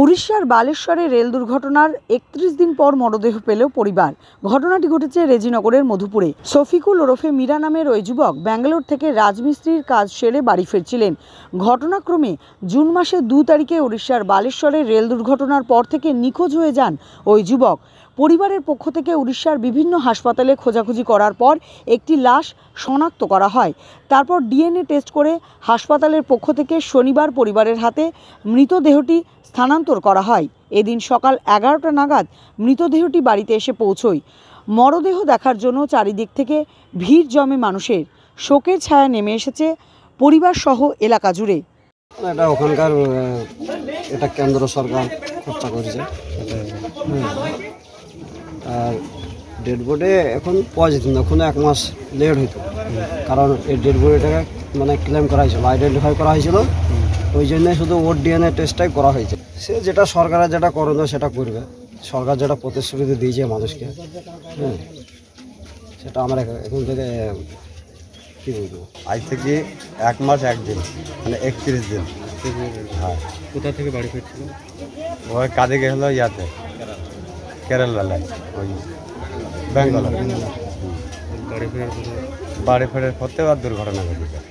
উড়িষ্যার বালেশ্বরে রেল দুর্ঘটনার একত্রিশ দিন পর মরদেহ পেল পরিবার ঘটনাটি ঘটেছে রেজিনগরের মধুপুরে শফিকুল ওরফে মীরা নামের ওই যুবক ব্যাঙ্গালোর থেকে রাজমিস্ত্রির কাজ সেরে বাড়ি ফিরছিলেন ঘটনাক্রমে জুন মাসের দু তারিখে উড়িষ্যার বালেশ্বরে রেল দুর্ঘটনার পর থেকে নিখোঁজ হয়ে যান ওই যুবক পরিবারের পক্ষ থেকে উড়িষ্যার বিভিন্ন হাসপাতালে খোঁজাখুঁজি করার পর একটি লাশ শনাক্ত করা হয় তারপর ডিএনএ টেস্ট করে হাসপাতালের পক্ষ থেকে শনিবার পরিবারের হাতে মৃতদেহটি স্থানান্তর করা হয় এদিন সকাল এগারোটা নাগাদ মৃতদেহটি বাড়িতে এসে পৌঁছয় মরদেহ দেখার জন্য চারিদিক থেকে ভিড় জমে মানুষের শোকের ছায়া নেমে এসেছে পরিবার সহ এলাকা জুড়ে এটা ওখানকার এটা কেন্দ্র সরকার খরচা করেছে আর ডেড বোর্ডে এখন পাওয়া যেত না কোনো এক মাস লেট হইত কারণ এই ডেড বোর্ডেটাকে মানে ক্লেম করা হয়েছিল আইডেন্টিফাই করা হয়েছিল ওই জন্যে শুধু ওর ডিএনএ টেস্টটাই করা হয়েছে সে যেটা সরকারের যেটা করণীয় সেটা করবে সরকার যেটা প্রতিশ্রুতি দিয়েছে মানুষকে হ্যাঁ সেটা আমরা এখন থেকে কী বলবো আজ থেকে এক মাস একদিন মানে একত্রিশ দিন হ্যাঁ কোথা থেকে বাড়ি ফিরছিল ওই কাজে গেছিলো ইয়াতে কেরালা লাইন ওই ব্যাঙ্গালোর বাড়ি ফেরার পথে আর দুর্ঘটনা ঘটেছে